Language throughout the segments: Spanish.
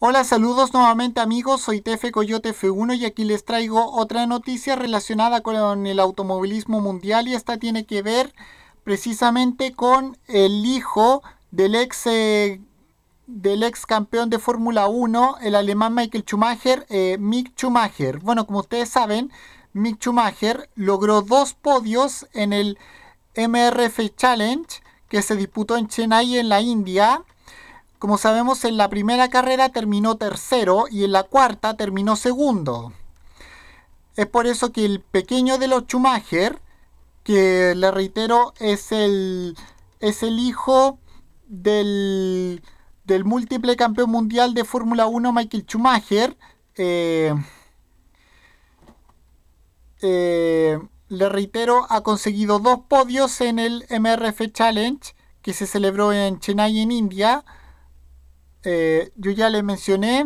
Hola, saludos nuevamente amigos, soy Tefe Coyote F1 y aquí les traigo otra noticia relacionada con el automovilismo mundial y esta tiene que ver precisamente con el hijo del ex, eh, del ex campeón de Fórmula 1, el alemán Michael Schumacher, eh, Mick Schumacher. Bueno, como ustedes saben, Mick Schumacher logró dos podios en el MRF Challenge que se disputó en Chennai en la India como sabemos, en la primera carrera terminó tercero y en la cuarta terminó segundo. Es por eso que el pequeño de los Schumacher, que le reitero es el, es el hijo del, del múltiple campeón mundial de Fórmula 1 Michael Schumacher, eh, eh, le reitero, ha conseguido dos podios en el MRF Challenge que se celebró en Chennai, en India eh, yo ya le mencioné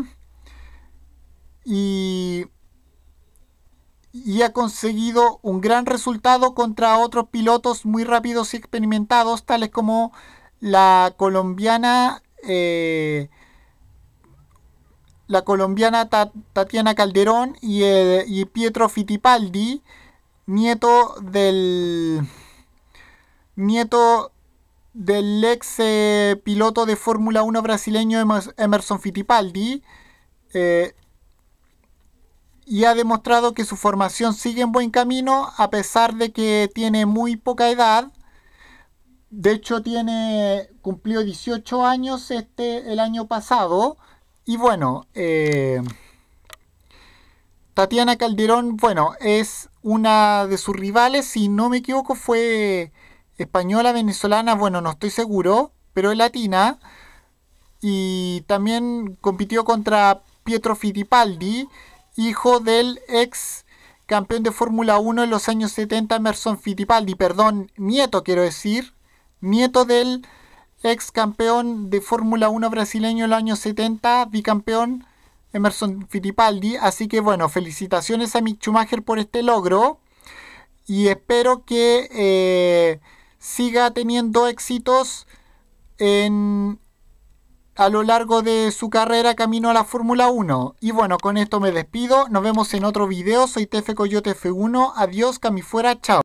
y, ha conseguido un gran resultado contra otros pilotos muy rápidos y experimentados, tales como la colombiana eh, la colombiana Tatiana Calderón y, eh, y, Pietro Fittipaldi, nieto del nieto del ex eh, piloto de Fórmula 1 brasileño Emerson Fittipaldi eh, y ha demostrado que su formación sigue en buen camino a pesar de que tiene muy poca edad. De hecho tiene cumplió 18 años este el año pasado y bueno eh, Tatiana Calderón bueno es una de sus rivales si no me equivoco fue española, venezolana, bueno, no estoy seguro, pero es latina. Y también compitió contra Pietro Fittipaldi, hijo del ex campeón de Fórmula 1 en los años 70, Emerson Fittipaldi, perdón, nieto quiero decir, nieto del ex campeón de Fórmula 1 brasileño en los años 70, bicampeón Emerson Fittipaldi. Así que bueno, felicitaciones a Mick Schumacher por este logro y espero que... Eh, siga teniendo éxitos en, a lo largo de su carrera camino a la Fórmula 1. Y bueno, con esto me despido. Nos vemos en otro video. Soy Tefe Coyote F1. Adiós, cami fuera. Chao.